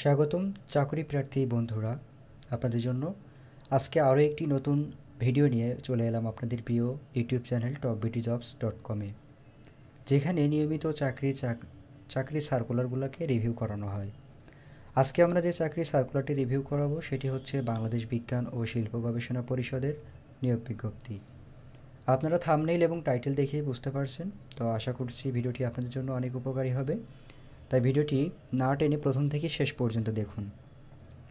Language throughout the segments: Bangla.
স্বাগতম চাকরি প্রার্থী বন্ধুরা আপনাদের জন্য আজকে আরও একটি নতুন ভিডিও নিয়ে চলে এলাম আপনাদের প্রিয় YouTube channel top BT jobs dot কমে যেখানে নিয়মিত চাকরি চাকরি সার্কুলারগুলোকে রিভিউ করানো হয় আজকে আমরা যে চাকরি সার্কুলারটি রিভিউ করাবো সেটি হচ্ছে বাংলাদেশ বিজ্ঞান ও শিল্প গবেষণা পরিষদের নিয়োগ বিজ্ঞপ্তি আপনারা থামনেইল এবং টাইটেল দেখেই বুঝতে পারছেন তো আশা করছি ভিডিওটি আপনাদের জন্য অনেক উপকারী হবে তাই ভিডিওটি না টেনে প্রথম থেকে শেষ পর্যন্ত দেখুন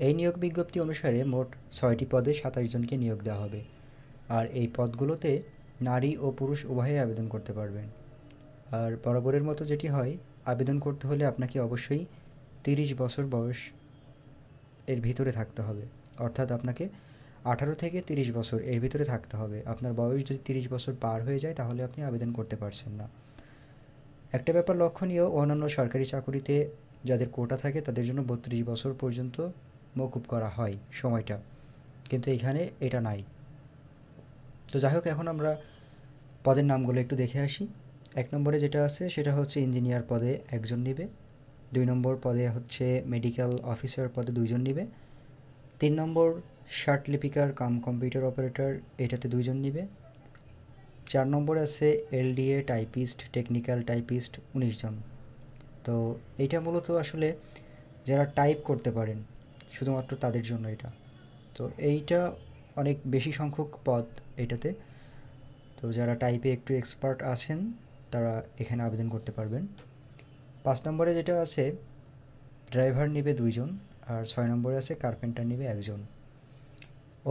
এই নিয়োগ বিজ্ঞপ্তি অনুসারে মোট ছয়টি পদে সাতাশ জনকে নিয়োগ দেওয়া হবে আর এই পদগুলোতে নারী ও পুরুষ উভয়ে আবেদন করতে পারবেন আর বরাবরের মতো যেটি হয় আবেদন করতে হলে আপনাকে অবশ্যই তিরিশ বছর বয়স এর ভিতরে থাকতে হবে অর্থাৎ আপনাকে আঠারো থেকে তিরিশ বছর এর ভিতরে থাকতে হবে আপনার বয়স যদি তিরিশ বছর পার হয়ে যায় তাহলে আপনি আবেদন করতে পারছেন না একটা ব্যাপার লক্ষণীয় অন্যান্য সরকারি চাকুরিতে যাদের কোটা থাকে তাদের জন্য বত্রিশ বছর পর্যন্ত মকুব করা হয় সময়টা কিন্তু এখানে এটা নাই তো যাই হোক এখন আমরা পদের নামগুলো একটু দেখে আসি এক নম্বরে যেটা আছে সেটা হচ্ছে ইঞ্জিনিয়ার পদে একজন নেবে দুই নম্বর পদে হচ্ছে মেডিকেল অফিসার পদে দুইজন নেবে তিন নম্বর শার্ট লিপিকার কাম কম্পিউটার অপারেটর এটাতে দুইজন নেবে চার নম্বরে আছে এলডিএ টাইপিস্ট টেকনিক্যাল টাইপিস্ট জন তো এটা মূলত আসলে যারা টাইপ করতে পারেন শুধুমাত্র তাদের জন্য এটা তো এইটা অনেক বেশি সংখ্যক পদ এটাতে তো যারা টাইপে একটু এক্সপার্ট আছেন তারা এখানে আবেদন করতে পারবেন পাঁচ নম্বরে যেটা আছে ড্রাইভার নেবে দুইজন আর ছয় নম্বরে আছে কার্পেন্টার নেবে একজন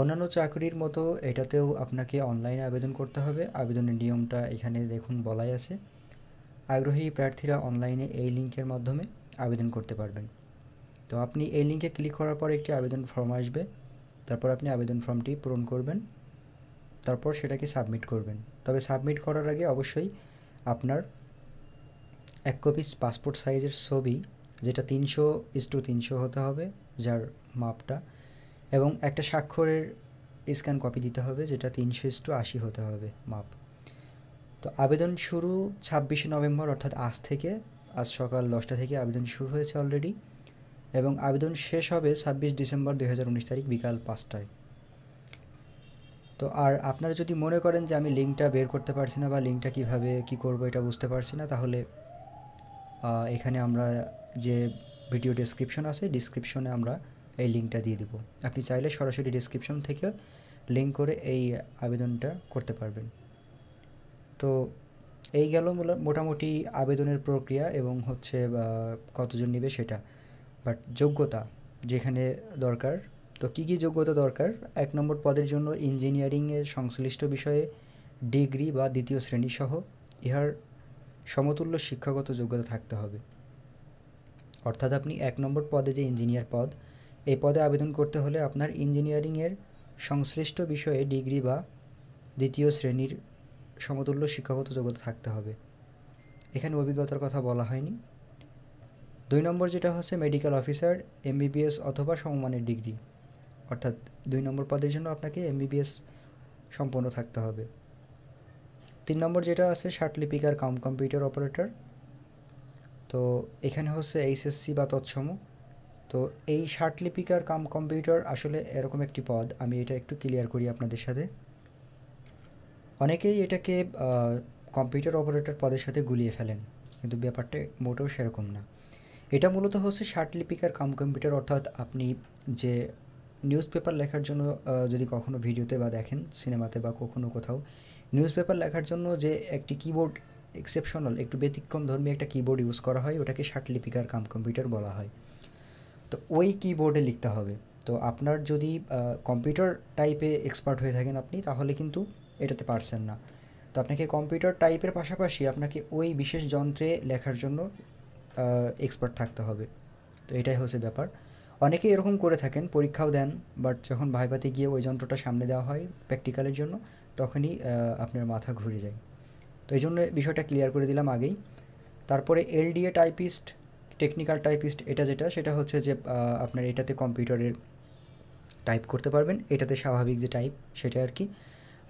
অন্যান্য চাকরির মতো এটাতেও আপনাকে অনলাইনে আবেদন করতে হবে আবেদনের নিয়মটা এখানে দেখুন বলাই আছে আগ্রহী প্রার্থীরা অনলাইনে এই লিঙ্কের মাধ্যমে আবেদন করতে পারবেন তো আপনি এই লিঙ্কে ক্লিক করার পর একটি আবেদন ফর্ম আসবে তারপর আপনি আবেদন ফর্মটি পূরণ করবেন তারপর সেটাকে সাবমিট করবেন তবে সাবমিট করার আগে অবশ্যই আপনার এক কপি পাসপোর্ট সাইজের ছবি যেটা তিনশো ইস টু তিনশো হতে হবে যার মাপটা এবং একটা স্বাক্ষরের স্ক্যান কপি দিতে হবে যেটা তিনশো ইস্টু আশি হতে হবে মাপ তো আবেদন শুরু ছাব্বিশে নভেম্বর অর্থাৎ আজ থেকে আজ সকাল দশটা থেকে আবেদন শুরু হয়েছে অলরেডি এবং আবেদন শেষ হবে ছাব্বিশ ডিসেম্বর দু তারিখ বিকাল পাঁচটায় তো আর আপনারা যদি মনে করেন যে আমি লিঙ্কটা বের করতে পারছি না বা লিঙ্কটা কিভাবে কি করব এটা বুঝতে পারছি না তাহলে এখানে আমরা যে ভিডিও ডেসক্রিপশন আছে ডিসক্রিপশনে আমরা এই লিঙ্কটা দিয়ে দিব আপনি চাইলে সরাসরি ডিসক্রিপশন থেকে লিঙ্ক করে এই আবেদনটা করতে পারবেন তো এই গেল মোটামুটি আবেদনের প্রক্রিয়া এবং হচ্ছে কতজন নেবে সেটা বাট যোগ্যতা যেখানে দরকার তো কী কী যোগ্যতা দরকার এক নম্বর পদের জন্য ইঞ্জিনিয়ারিংয়ের সংশ্লিষ্ট বিষয়ে ডিগ্রি বা দ্বিতীয় শ্রেণীসহ ইহার সমতুল্য শিক্ষাগত যোগ্যতা থাকতে হবে অর্থাৎ আপনি এক নম্বর পদে যে ইঞ্জিনিয়ার পদ এই পদে আবেদন করতে হলে আপনার ইঞ্জিনিয়ারিংয়ের সংশ্লিষ্ট বিষয়ে ডিগ্রি বা দ্বিতীয় শ্রেণীর সমতুল্য শিক্ষাগত যোগ্যতা থাকতে হবে এখানে অভিজ্ঞতার কথা বলা হয়নি দুই নম্বর যেটা হচ্ছে মেডিকেল অফিসার এমবিবিএস অথবা সমমানের ডিগ্রি অর্থাৎ দুই নম্বর পদের জন্য আপনাকে এমবিবিএস সম্পন্ন থাকতে হবে তিন নম্বর যেটা আছে শার্টলিপিকার কম কম্পিউটার অপারেটর তো এখানে হচ্ছে এইচএসসি বা তৎসম তো এই লিপিকার কাম কম্পিউটার আসলে এরকম একটি পদ আমি এটা একটু ক্লিয়ার করি আপনাদের সাথে অনেকেই এটাকে কম্পিউটার অপারেটর পদের সাথে গুলিয়ে ফেলেন কিন্তু ব্যাপারটা মোটেও সেরকম না এটা মূলত হচ্ছে লিপিকার কাম কম্পিউটার অর্থাৎ আপনি যে নিউজ পেপার লেখার জন্য যদি কখনও ভিডিওতে বা দেখেন সিনেমাতে বা কখনো কোথাও নিউজ পেপার লেখার জন্য যে একটি কিবোর্ড এক্সেপশনাল একটু ব্যতিক্রম ধর্মী একটা কিবোর্ড ইউজ করা হয় ওটাকে লিপিকার কাম কম্পিউটার বলা হয় তো ওই কিবোর্ডে লিখতে হবে তো আপনার যদি কম্পিউটার টাইপে এক্সপার্ট হয়ে থাকেন আপনি তাহলে কিন্তু এটাতে পারছেন না তো আপনাকে কম্পিউটার টাইপের পাশাপাশি আপনাকে ওই বিশেষ যন্ত্রে লেখার জন্য এক্সপার্ট থাকতে হবে তো এটাই হচ্ছে ব্যাপার অনেকে এরকম করে থাকেন পরীক্ষাও দেন বাট যখন ভাইভাতে গিয়ে ওই যন্ত্রটা সামনে দেওয়া হয় প্র্যাকটিক্যালের জন্য তখনই আপনার মাথা ঘুরে যায় তো এই জন্য বিষয়টা ক্লিয়ার করে দিলাম আগেই তারপরে এলডিএ টাইপিস্ট টেকনিক্যাল টাইপিস্ট এটা যেটা সেটা হচ্ছে যে আপনার এটাতে কম্পিউটারের টাইপ করতে পারবেন এটাতে স্বাভাবিক যে টাইপ সেটা আর কি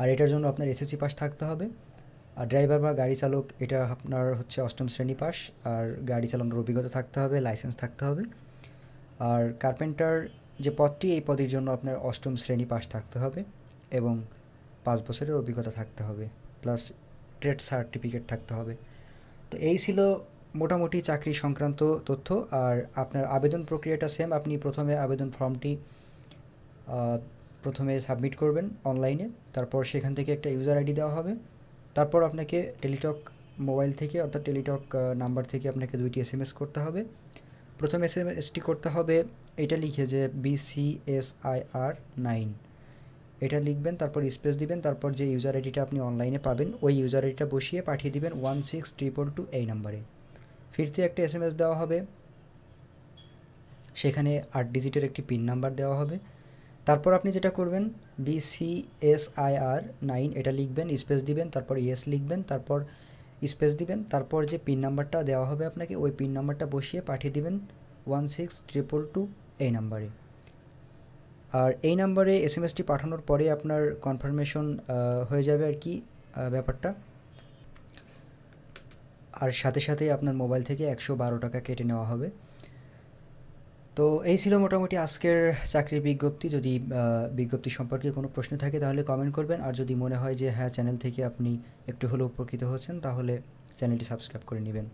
আর এটার জন্য আপনার এসএসসি পাস থাকতে হবে আর ড্রাইভার বা গাড়ি চালক এটা আপনার হচ্ছে অষ্টম শ্রেণী পাস আর গাড়ি চালানোর অভিজ্ঞতা থাকতে হবে লাইসেন্স থাকতে হবে আর কার্পেন্টার যে পদটি এই পদের জন্য আপনার অষ্টম শ্রেণী পাস থাকতে হবে এবং পাঁচ বছরের অভিজ্ঞতা থাকতে হবে প্লাস ট্রেড সার্টিফিকেট থাকতে হবে তো এই ছিল মোটামুটি চাকরি সংক্রান্ত তথ্য আর আপনার আবেদন প্রক্রিয়াটা সেম আপনি প্রথমে আবেদন ফর্মটি প্রথমে সাবমিট করবেন অনলাইনে তারপর সেখান থেকে একটা ইউজার আইডি দেওয়া হবে তারপর আপনাকে টেলিটক মোবাইল থেকে অর্থাৎ টেলিটক নাম্বার থেকে আপনাকে দুইটি এস করতে হবে প্রথম এস এম এসটি করতে হবে এটা লিখে যে বিসিএসআইআর নাইন এটা লিখবেন তারপর স্পেস দিবেন তারপর যে ইউজার আইডিটা আপনি অনলাইনে পাবেন ওই ইউজার আইডিটা বসিয়ে পাঠিয়ে দিবেন ওয়ান সিক্স ট্রিপল টু এই নাম্বারে ফিরতে একটা এস দেওয়া হবে সেখানে আট ডিজিটের একটি পিন নাম্বার দেওয়া হবে তারপর আপনি যেটা করবেন বিসিএসআইআর নাইন এটা লিখবেন স্পেস দিবেন তারপর ইয়েস লিখবেন তারপর স্পেস দিবেন তারপর যে পিন নাম্বারটা দেওয়া হবে আপনাকে ওই পিন নাম্বারটা বসিয়ে পাঠিয়ে দিবেন ওয়ান সিক্স ট্রিপল টু এই নাম্বারে আর এই নাম্বারে এস এম এসটি পাঠানোর পরে আপনার কনফার্মেশন হয়ে যাবে আর কি ব্যাপারটা আর সাথে সাথেই আপনার মোবাইল থেকে একশো বারো টাকা কেটে নেওয়া হবে তো এই ছিল মোটামুটি আজকের চাকরির বিজ্ঞপ্তি যদি বিজ্ঞপ্তি সম্পর্কে কোনো প্রশ্ন থাকে তাহলে কমেন্ট করবেন আর যদি মনে হয় যে হ্যাঁ চ্যানেল থেকে আপনি একটু হলেও উপকৃত হচ্ছেন তাহলে চ্যানেলটি সাবস্ক্রাইব করে নেবেন